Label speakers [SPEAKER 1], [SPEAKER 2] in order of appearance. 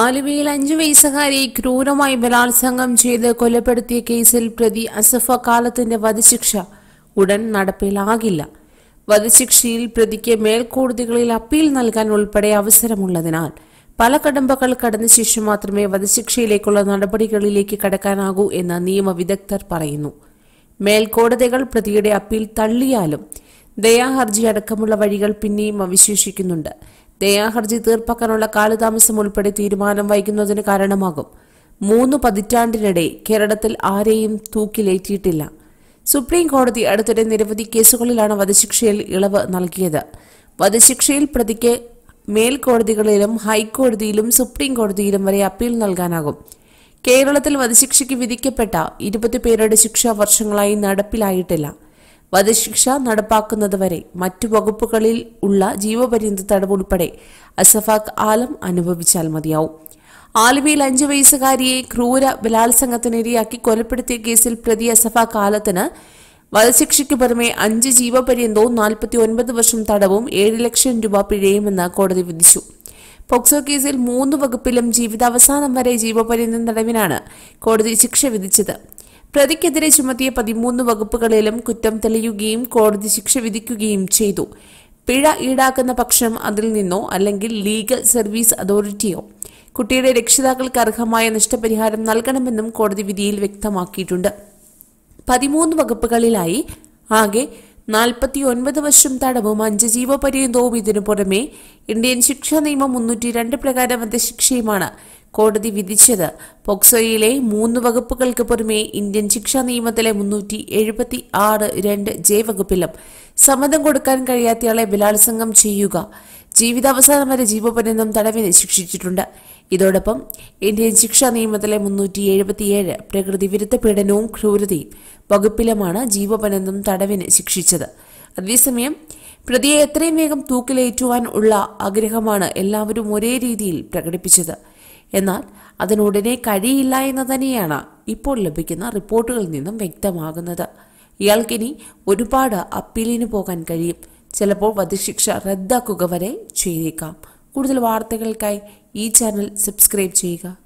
[SPEAKER 1] ആലുവയിൽ അഞ്ചു വയസ്സുകാരെ ക്രൂരമായി ബലാത്സംഗം ചെയ്ത് കൊലപ്പെടുത്തിയ കേസിൽ പ്രതി അസഫ കാലത്തിന്റെ വധശിക്ഷ ഉടൻ നടപ്പിലാകില്ല വധശിക്ഷയിൽ പ്രതിക്ക് മേൽക്കോടതികളിൽ അപ്പീൽ നൽകാൻ ഉൾപ്പെടെ അവസരമുള്ളതിനാൽ പല കടമ്പകൾ കടന്ന ശേഷം മാത്രമേ വധശിക്ഷയിലേക്കുള്ള നടപടികളിലേക്ക് കടക്കാനാകൂ എന്ന് നിയമവിദഗ്ധർ പറയുന്നു മേൽക്കോടതികൾ പ്രതിയുടെ അപ്പീൽ തള്ളിയാലും ദയാഹർജി അടക്കമുള്ള വഴികൾ പിന്നെയും അവശേഷിക്കുന്നുണ്ട് ദയാഹർജി തീർപ്പാക്കാനുള്ള കാലതാമസം ഉൾപ്പെടെ തീരുമാനം വൈകുന്നതിന് കാരണമാകും മൂന്ന് പതിറ്റാണ്ടിനിടെ കേരളത്തിൽ ആരെയും തൂക്കിലേറ്റിയിട്ടില്ല സുപ്രീം കോടതി അടുത്തിടെ നിരവധി കേസുകളിലാണ് വധശിക്ഷയിൽ ഇളവ് നൽകിയത് വധശിക്ഷയിൽ പ്രതിക്ക് മേൽക്കോടതികളിലും ഹൈക്കോടതിയിലും സുപ്രീം കോടതിയിലും വരെ അപ്പീൽ നൽകാനാകും കേരളത്തിൽ വധശിക്ഷയ്ക്ക് വിധിക്കപ്പെട്ട ഇരുപത് പേരുടെ ശിക്ഷ വർഷങ്ങളായി നടപ്പിലായിട്ടില്ല വധശിക്ഷ നടപ്പാക്കുന്നതുവരെ മറ്റു വകുപ്പുകളിൽ ഉള്ള ജീവപര്യന്ത തടവുൾപ്പെടെ അസഫാഖ് ആലം അനുഭവിച്ചാൽ മതിയാവും ആലുവയിൽ അഞ്ചു വയസ്സുകാരിയെ ക്രൂര ബലാത്സംഗത്തിനിരയാക്കി കൊലപ്പെടുത്തിയ കേസിൽ പ്രതി അസഫാഖ് ആലത്തിന് വധശിക്ഷയ്ക്ക് പുറമെ അഞ്ച് ജീവപര്യന്തവും നാൽപ്പത്തി ഒൻപത് വർഷം തടവും ഏഴ് ലക്ഷം രൂപ പിഴയുമെന്ന് കോടതി വിധിച്ചു പോക്സോ കേസിൽ മൂന്ന് വകുപ്പിലും ജീവിതാവസാനം വരെ ജീവപര്യന്തം തടവിനാണ് കോടതി ശിക്ഷ വിധിച്ചത് പ്രതിക്കെതിരെ ചുമത്തിയ പതിമൂന്ന് വകുപ്പുകളിലും കുറ്റം തെളിയുകയും കോടതി ശിക്ഷ വിധിക്കുകയും ചെയ്തു പിഴ ഈടാക്കുന്ന പക്ഷം അതിൽ നിന്നോ അല്ലെങ്കിൽ ലീഗൽ സർവീസ് അതോറിറ്റിയോ കുട്ടിയുടെ രക്ഷിതാക്കൾക്ക് അർഹമായ നഷ്ടപരിഹാരം നൽകണമെന്നും കോടതി വിധിയിൽ വ്യക്തമാക്കിയിട്ടുണ്ട് പതിമൂന്ന് വകുപ്പുകളിലായി ആകെ നാൽപ്പത്തിയൊൻപത് വർഷം തടവും അഞ്ച് ജീവപര്യന്തവും ഇതിനു പുറമെ ഇന്ത്യൻ ശിക്ഷാ നിയമം മുന്നൂറ്റി രണ്ട് പ്രകാരം വധശിക്ഷയുമാണ് കോടതി വിധിച്ചത് പോക്സോയിലെ മൂന്ന് വകുപ്പുകൾക്ക് പുറമെ ഇന്ത്യൻ ശിക്ഷാ നിയമത്തിലെ മുന്നൂറ്റി എഴുപത്തി ആറ് രണ്ട് ജെ വകുപ്പിലും സമ്മതം കൊടുക്കാൻ കഴിയാത്തയാളെ ബലാത്സംഗം ചെയ്യുക ജീവിതാവസാനം വരെ ജീവപര്യന്തം തടവിന് ശിക്ഷിച്ചിട്ടുണ്ട് ഇതോടൊപ്പം ഇന്ത്യൻ ശിക്ഷാ നിയമത്തിലെ മുന്നൂറ്റി എഴുപത്തിയേഴ് പ്രകൃതി വിരുദ്ധ പീഡനവും ക്രൂരതയും വകുപ്പിലുമാണ് ജീവപര്യന്തം തടവിന് ശിക്ഷിച്ചത് അതേസമയം പ്രതിയെ എത്രയും വേഗം തൂക്കിലേറ്റുവാൻ ഉള്ള ആഗ്രഹമാണ് എല്ലാവരും ഒരേ രീതിയിൽ പ്രകടിപ്പിച്ചത് എന്നാൽ അതിനുടനെ കഴിയില്ല എന്ന് തന്നെയാണ് ഇപ്പോൾ ലഭിക്കുന്ന റിപ്പോർട്ടുകളിൽ നിന്നും വ്യക്തമാകുന്നത് ഇയാൾക്കിനി ഒരുപാട് അപ്പീലിന് പോകാൻ കഴിയും ചിലപ്പോൾ വധശിക്ഷ റദ്ദാക്കുക വരെ ചെയ്തേക്കാം കൂടുതൽ വാർത്തകൾക്കായി ഈ ചാനൽ സബ്സ്ക്രൈബ് ചെയ്യുക